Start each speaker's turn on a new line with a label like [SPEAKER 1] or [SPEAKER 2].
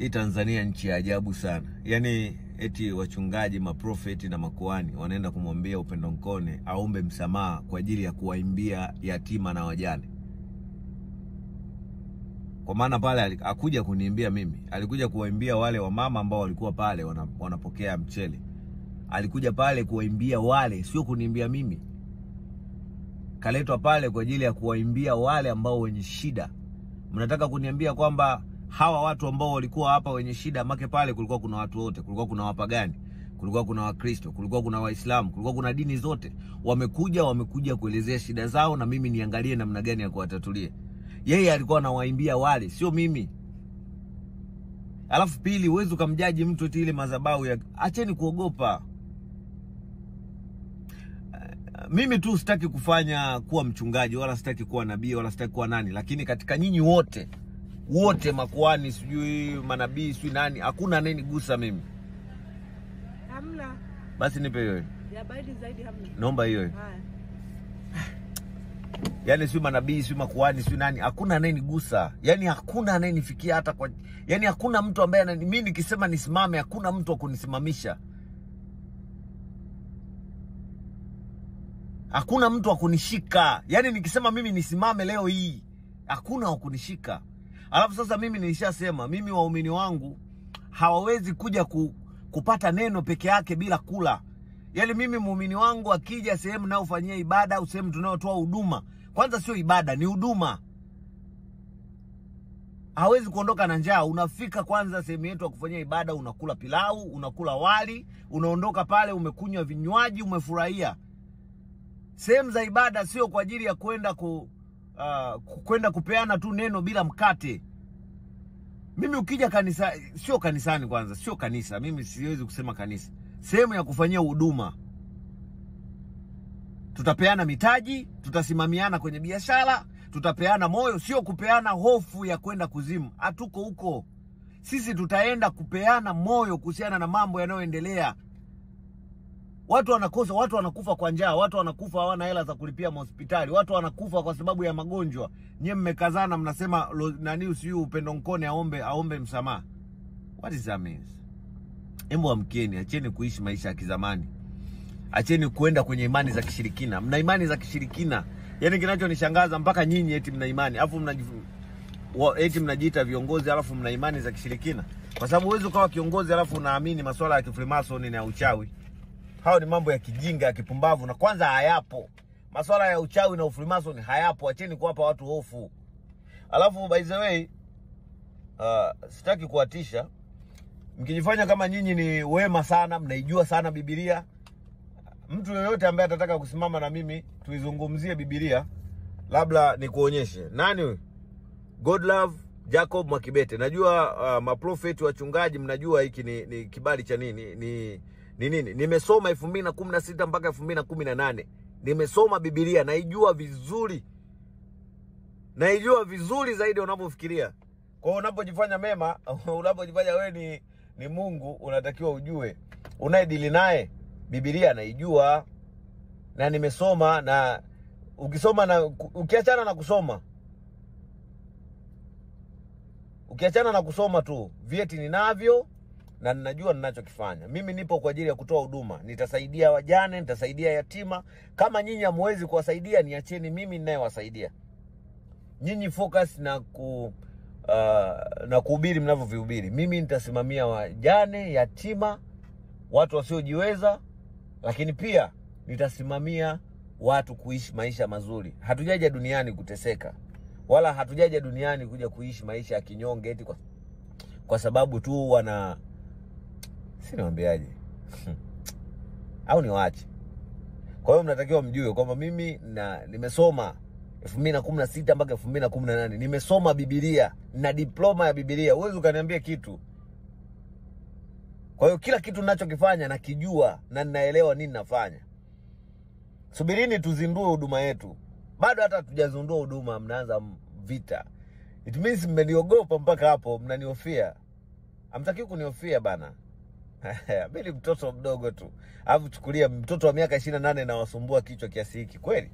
[SPEAKER 1] Hii Tanzania nchi ya ajabu sana. Yaani eti wachungaji, maprofeti na makuani wanaenda kumwambia Upendo Nkone aombe msamaha kwa ajili ya kuwaimbia yatima na wajane. Kwa maana pale hakuja kuniimbia mimi, alikuja kuwaimbia wale wamama ambao walikuwa pale wanapokea mchele. Alikuja pale kuwaimbia wale, sio kuniimbia mimi. Kaletwa pale kwa ajili ya kuwaimbia wale ambao wenye shida. Mnataka kuniambia kwamba hawa watu ambao walikuwa hapa wenye shida, make pale kulikuwa kuna watu wote, kulikuwa kuna wapagani, kulikuwa kuna Wakristo, kulikuwa kuna Waislamu, kulikuwa kuna dini zote. Wamekuja, wamekuja kuelezea shida zao, na mimi niangalie namna gani ya kuwatatulia. Yeye alikuwa anawaimbia wale, sio mimi. Alafu pili, huwezi ukamjaji mtu eti ile madhabahu ya, acheni kuogopa. Mimi tu sitaki kufanya kuwa mchungaji wala sitaki kuwa nabii wala sitaki kuwa nani, lakini katika nyinyi wote wote makuani, sijui manabii, sijui nani, hakuna anayenigusa mimi. Hamna. Basi nipe hiyo. Ya baridi zaidi hamna. Naomba hiyo. Yaani sijui manabii, sijui makuani, sijui nani, hakuna anayenigusa. Yaani hakuna anayenifikia hata kwa yaani hakuna mtu ambaye anani mimi nikisema nisimame, hakuna mtu wa kunisimamisha. Hakuna mtu wa kunishika. Yaani nikisema mimi nisimame leo hii, hakuna wa kunishika. Alafu sasa mimi nilishasema mimi waumini wangu hawawezi kuja ku, kupata neno peke yake bila kula. Yaani mimi muumini wangu akija sehemu naofanyia ibada au sehemu tunayotoa huduma, kwanza sio ibada, ni huduma, hawezi kuondoka na njaa. Unafika kwanza sehemu yetu ya kufanyia ibada, unakula pilau, unakula wali, unaondoka pale, umekunywa vinywaji, umefurahia. Sehemu za ibada sio kwa ajili ya kwenda ku uh, kwenda kupeana tu neno bila mkate. Mimi ukija kanisa, sio kanisani, kwanza sio kanisa, mimi siwezi kusema kanisa, sehemu ya kufanyia huduma, tutapeana mitaji, tutasimamiana kwenye biashara, tutapeana moyo, sio kupeana hofu ya kwenda kuzimu. Hatuko huko sisi, tutaenda kupeana moyo kuhusiana na mambo yanayoendelea. Watu wanakosa, watu wanakufa kwa njaa, watu wanakufa hawana hela za kulipia mahospitali, watu wanakufa kwa sababu ya magonjwa. Nyie mmekazana mnasema nani usiyu Upendo Nkone aombe aombe msamaha. What is that means? Hebu amkeni, acheni kuishi maisha ya kizamani. Acheni kuenda kwenye imani za kishirikina. Mna imani za kishirikina. yani kinachonishangaza mpaka nyinyi eti mna imani, alafu mna eti mnajiita viongozi alafu mna imani za kishirikina. Kwa sababu huwezi ukawa kiongozi alafu unaamini masuala ya kifrimasoni na uchawi. Hayo ni mambo ya kijinga ya kipumbavu, na kwanza hayapo. Masuala ya uchawi na ufrimason hayapo, acheni kuwapa watu hofu. Alafu by the way, uh, sitaki kuwatisha. Mkijifanya kama nyinyi ni wema sana, mnaijua sana Bibilia. mtu yoyote ambaye atataka kusimama na mimi tuizungumzie Bibilia, labda nikuonyeshe nani God love Jacob Mwakibete. Najua uh, maprofeti wachungaji, mnajua hiki ni, ni kibali cha nini ni, ni ni nini? Nimesoma elfu mbili na kumi na sita mpaka elfu mbili na kumi na nane nimesoma Bibilia, naijua vizuri, naijua vizuri zaidi unavyofikiria. Kwa hiyo unapojifanya mema, unapojifanya wewe ni, ni Mungu, unatakiwa ujue unayedili naye Bibilia naijua na nimesoma, na ukisoma na ukiachana na kusoma ukiachana na kusoma tu, vyeti ninavyo na ninajua ninachokifanya. Mimi nipo kwa ajili ya kutoa huduma, nitasaidia wajane, nitasaidia yatima. Kama nyinyi hamwezi kuwasaidia, niacheni mimi ninayewasaidia nyinyi. Focus na ku uh, na kuhubiri mnavyovihubiri. Mimi nitasimamia wajane, yatima, watu wasiojiweza, lakini pia nitasimamia watu kuishi maisha mazuri. Hatujaja duniani kuteseka, wala hatujaja duniani kuja kuishi maisha ya kinyonge eti kwa, kwa sababu tu wana si niwaambiaje? au niwache Kwa hiyo mnatakiwa mjue kwamba mimi na nimesoma elfu mbili na kumi na sita mpaka elfu mbili na kumi na nane nimesoma Bibilia na diploma ya Bibilia, huwezi ukaniambia kitu. Kwa hiyo kila kitu nachokifanya nakijua na ninaelewa nini nafanya. Subirini tuzindue huduma yetu, bado hata hatujazindua huduma, mnaanza vita. It means mmeniogopa mpaka hapo, mnaniofia Hamtakiwi kuniofia bana. mimi mtoto mdogo tu, alafu chukulia mtoto wa miaka ishirini na nane nawasumbua kichwa kiasi hiki kweli?